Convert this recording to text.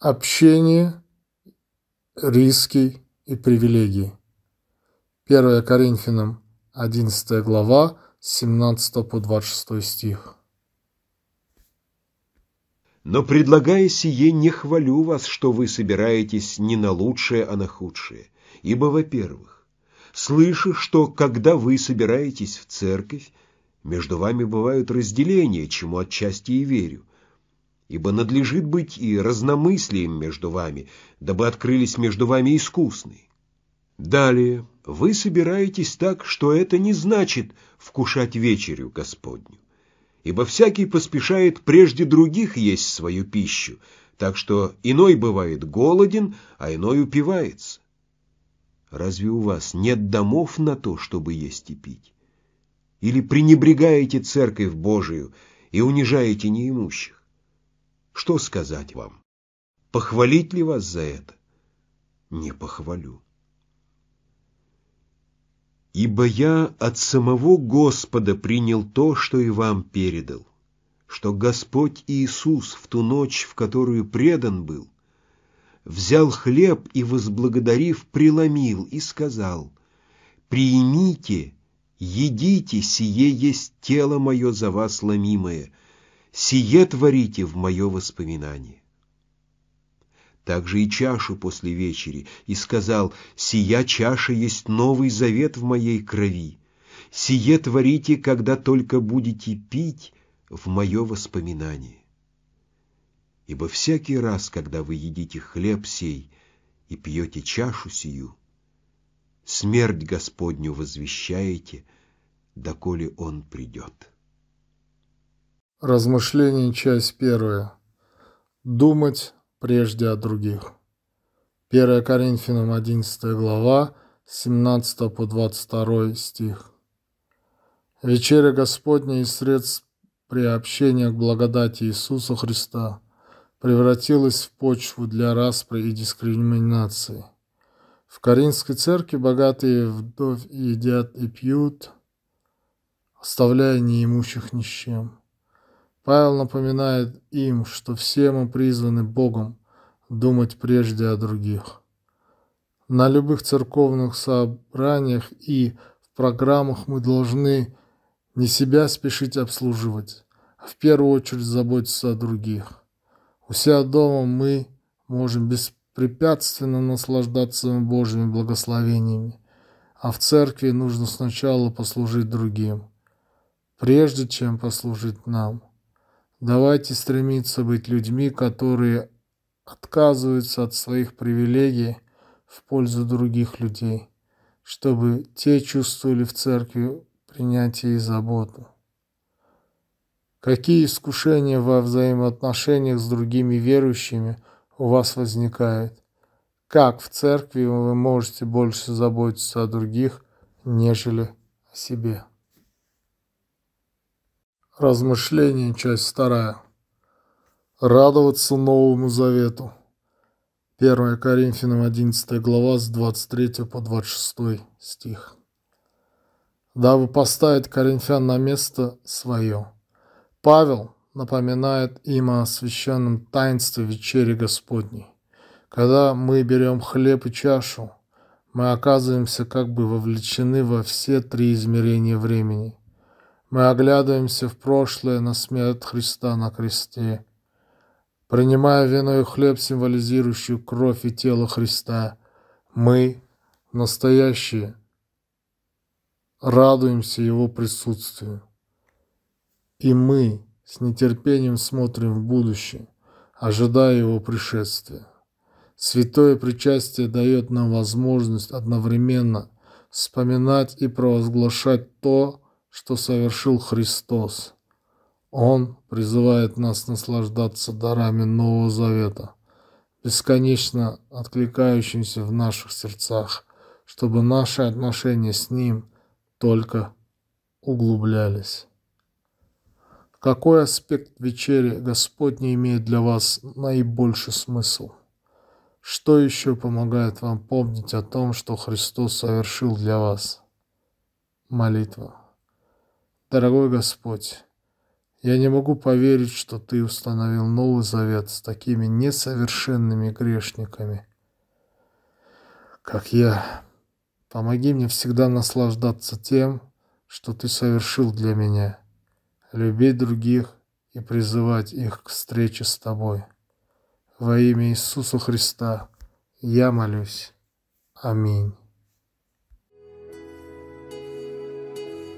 Общение, риски и привилегии. 1 Коринфянам 11 глава 17 по 26 стих. Но предлагая сие, не хвалю вас, что вы собираетесь не на лучшее, а на худшее. Ибо, во-первых, слышу, что когда вы собираетесь в церковь, между вами бывают разделения, чему отчасти и верю ибо надлежит быть и разномыслием между вами, дабы открылись между вами искусные. Далее вы собираетесь так, что это не значит вкушать вечерю Господню, ибо всякий поспешает прежде других есть свою пищу, так что иной бывает голоден, а иной упивается. Разве у вас нет домов на то, чтобы есть и пить? Или пренебрегаете церковь Божию и унижаете неимущих? Что сказать вам? Похвалить ли вас за это? Не похвалю. Ибо я от самого Господа принял то, что и вам передал, что Господь Иисус в ту ночь, в которую предан был, взял хлеб и, возблагодарив, преломил и сказал, «Приимите, едите, сие есть тело мое за вас ломимое» сие творите в мое воспоминание. Так же и чашу после вечери, и сказал, «Сия чаша есть новый завет в моей крови. Сие творите, когда только будете пить в мое воспоминание. Ибо всякий раз, когда вы едите хлеб сей и пьете чашу сию, смерть Господню возвещаете, доколе Он придет». Размышление, часть первая. Думать прежде о других. 1 Коринфянам 11 глава, 17 по 22 стих. Вечеря Господня и средств приобщения к благодати Иисуса Христа превратилась в почву для распри и дискриминации. В Каринской церкви богатые вдовь едят и пьют, оставляя неимущих ни с чем. Павел напоминает им, что все мы призваны Богом думать прежде о других. На любых церковных собраниях и в программах мы должны не себя спешить обслуживать, а в первую очередь заботиться о других. У себя дома мы можем беспрепятственно наслаждаться Божьими благословениями, а в церкви нужно сначала послужить другим, прежде чем послужить нам. Давайте стремиться быть людьми, которые отказываются от своих привилегий в пользу других людей, чтобы те чувствовали в церкви принятие и заботу. Какие искушения во взаимоотношениях с другими верующими у вас возникают? Как в церкви вы можете больше заботиться о других, нежели о себе? Размышления, часть вторая. Радоваться Новому Завету. 1 Коринфянам 11 глава с 23 по 26 стих. Дабы поставить коринфян на место свое. Павел напоминает им о священном таинстве вечери Господней. Когда мы берем хлеб и чашу, мы оказываемся как бы вовлечены во все три измерения времени мы оглядываемся в прошлое на смерть Христа на кресте, принимая вино и хлеб, символизирующую кровь и тело Христа. Мы, настоящие, радуемся Его присутствию. И мы с нетерпением смотрим в будущее, ожидая Его пришествия. Святое причастие дает нам возможность одновременно вспоминать и провозглашать то, что совершил Христос. Он призывает нас наслаждаться дарами Нового Завета, бесконечно откликающимся в наших сердцах, чтобы наши отношения с Ним только углублялись. Какой аспект вечери Господня имеет для вас наибольший смысл? Что еще помогает вам помнить о том, что Христос совершил для вас? Молитва. Дорогой Господь, я не могу поверить, что Ты установил Новый Завет с такими несовершенными грешниками, как я. Помоги мне всегда наслаждаться тем, что Ты совершил для меня, любить других и призывать их к встрече с Тобой. Во имя Иисуса Христа я молюсь. Аминь.